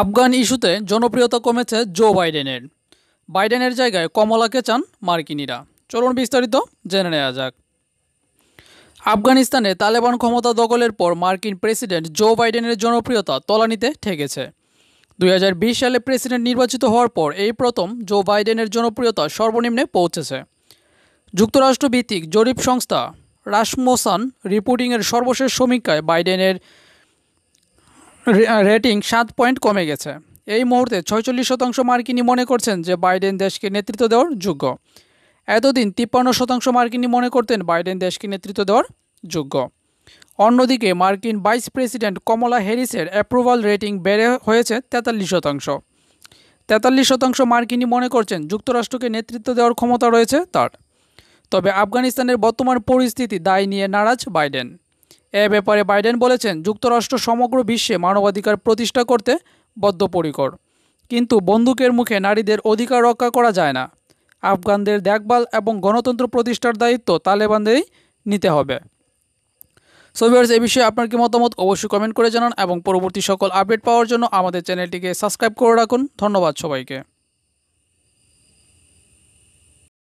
আফগান ইস্যুতে জনপ্রিয়তা কমেছে জো বাইডেনের বাইডেনের জায়গায় কমলাকে চান মার্কিনিরা চলুন বিস্তারিত জেনে নেওয়া যাক আফগানিস্তানে তালেবান ক্ষমতা দখলের পর মার্কিন প্রেসিডেন্ট জো বাইডেনের জনপ্রিয়তা তলানিতে ঠেকেছে দুই সালে প্রেসিডেন্ট নির্বাচিত হওয়ার পর এই প্রথম জো বাইডেনের জনপ্রিয়তা সর্বনিম্নে পৌঁছেছে যুক্তরাষ্ট্রভিত্তিক জরিপ সংস্থা রাসমোসান রিপোর্টিংয়ের সর্বশেষ সমীক্ষায় বাইডেনের রেটিং সাত পয়েন্ট কমে গেছে এই মুহূর্তে ছয়চল্লিশ শতাংশ মার্কিনই মনে করছেন যে বাইডেন দেশকে নেতৃত্ব দেওয়ার যোগ্য এতদিন তিপ্পান্ন শতাংশ মার্কিনই মনে করতেন বাইডেন দেশকে নেতৃত্ব দেওয়ার যোগ্য অন্যদিকে মার্কিন ভাইস প্রেসিডেন্ট কমলা হ্যারিসের অ্যাপ্রুভাল রেটিং বেড়ে হয়েছে তেতাল্লিশ শতাংশ তেতাল্লিশ শতাংশ মার্কিনই মনে করছেন যুক্তরাষ্ট্রকে নেতৃত্ব দেওয়ার ক্ষমতা রয়েছে তার তবে আফগানিস্তানের বর্তমান পরিস্থিতি দায় নিয়ে নারাজ বাইডেন এ ব্যাপারে বাইডেন বলেছেন যুক্তরাষ্ট্র সমগ্র বিশ্বে মানবাধিকার প্রতিষ্ঠা করতে বদ্ধপরিকর কিন্তু বন্দুকের মুখে নারীদের অধিকার রক্ষা করা যায় না আফগানদের দেখভাল এবং গণতন্ত্র প্রতিষ্ঠার দায়িত্ব তালেবানদেরই নিতে হবে সোভিয়ার্স এ বিষয়ে আপনার কি মতামত অবশ্যই কমেন্ট করে জানান এবং পরবর্তী সকল আপডেট পাওয়ার জন্য আমাদের চ্যানেলটিকে সাবস্ক্রাইব করে রাখুন ধন্যবাদ সবাইকে